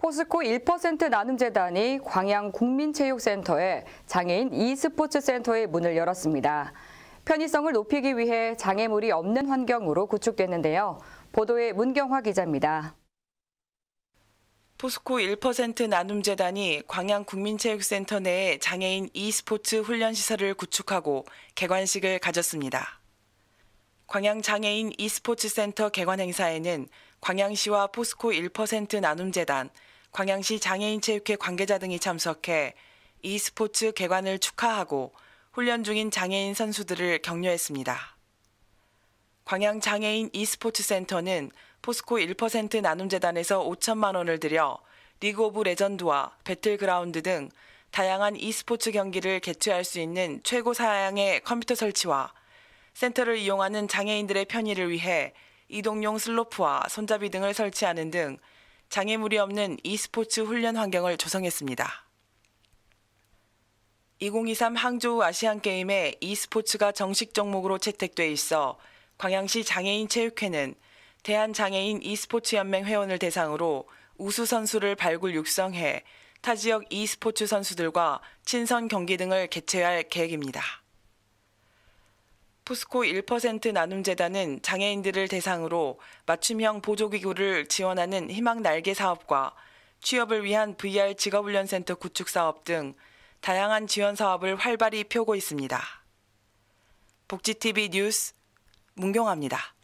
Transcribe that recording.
포스코 1% 나눔재단이 광양 국민체육센터에 장애인 e스포츠센터의 문을 열었습니다. 편의성을 높이기 위해 장애물이 없는 환경으로 구축됐는데요. 보도에 문경화 기자입니다. 포스코 1% 나눔재단이 광양 국민체육센터 내에 장애인 e스포츠 훈련시설을 구축하고 개관식을 가졌습니다. 광양 장애인 e스포츠센터 개관 행사에는 광양시와 포스코 1% 나눔재단, 광양시 장애인체육회 관계자 등이 참석해 e스포츠 개관을 축하하고 훈련 중인 장애인 선수들을 격려했습니다. 광양 장애인 e스포츠 센터는 포스코 1% 나눔재단에서 5천만 원을 들여 리그 오브 레전드와 배틀그라운드 등 다양한 e스포츠 경기를 개최할 수 있는 최고 사양의 컴퓨터 설치와 센터를 이용하는 장애인들의 편의를 위해 이동용 슬로프와 손잡이 등을 설치하는 등 장애물이 없는 e스포츠 훈련 환경을 조성했습니다. 2023항저 아시안게임에 e스포츠가 정식 종목으로 채택돼 있어 광양시 장애인 체육회는 대한장애인 e스포츠연맹 회원을 대상으로 우수 선수를 발굴 육성해 타 지역 e스포츠 선수들과 친선 경기 등을 개최할 계획입니다. 포스코 1% 나눔재단은 장애인들을 대상으로 맞춤형 보조기구를 지원하는 희망 날개 사업과 취업을 위한 VR 직업훈련센터 구축 사업 등 다양한 지원 사업을 활발히 펴고 있습니다. 복지TV 뉴스 문경아입니다.